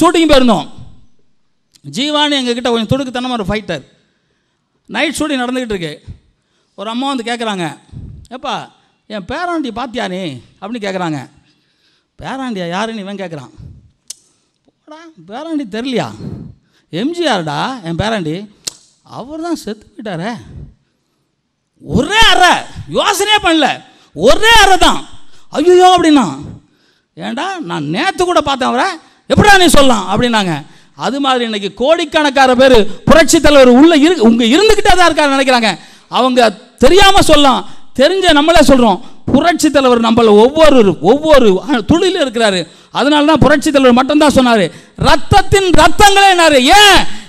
shooting போயிருந்தோம் ஜீவானு எங்ககிட்ட கொஞ்சம் துடுக்குத்தனமாக ஒரு ஃபைட்டர் நைட் ஷூட்டிங் நடந்துக்கிட்டு இருக்கு ஒரு அம்மா வந்து கேட்குறாங்க ஏப்பா என் பேராண்டி பார்த்தியா நீ அப்படின்னு கேட்குறாங்க பேராண்டியா யாருன்னு இவன் கேட்குறான்டா பேராண்டி தெரியலையா எம்ஜிஆர்டா என் பேராண்டி அவர் தான் செத்து போயிட்டாரே ஒரே அறை யோசனையே பண்ணல ஒரே அறை தான் ஐயோ அப்படின்னா ஏண்டா நான் நேற்று கூட பார்த்தேன் அவரை எப்படா நீ சொல்லலாம் அப்படின்னாங்க அது மாதிரி இன்னைக்கு கோடிக்கணக்கான பேர் புரட்சி தலைவர் உள்ள இரு உங்க இருந்துகிட்டே தான் இருக்காரு நினைக்கிறாங்க அவங்க தெரியாம சொல்லலாம் தெரிஞ்ச நம்மளே சொல்றோம் புரட்சி தலைவர் நம்மள ஒவ்வொரு ஒவ்வொரு துளியிலும் இருக்கிறாரு அதனால தான் புரட்சி தலைவர் மட்டும்தான் சொன்னார் ரத்தத்தின் ரத்தங்களே ஏன்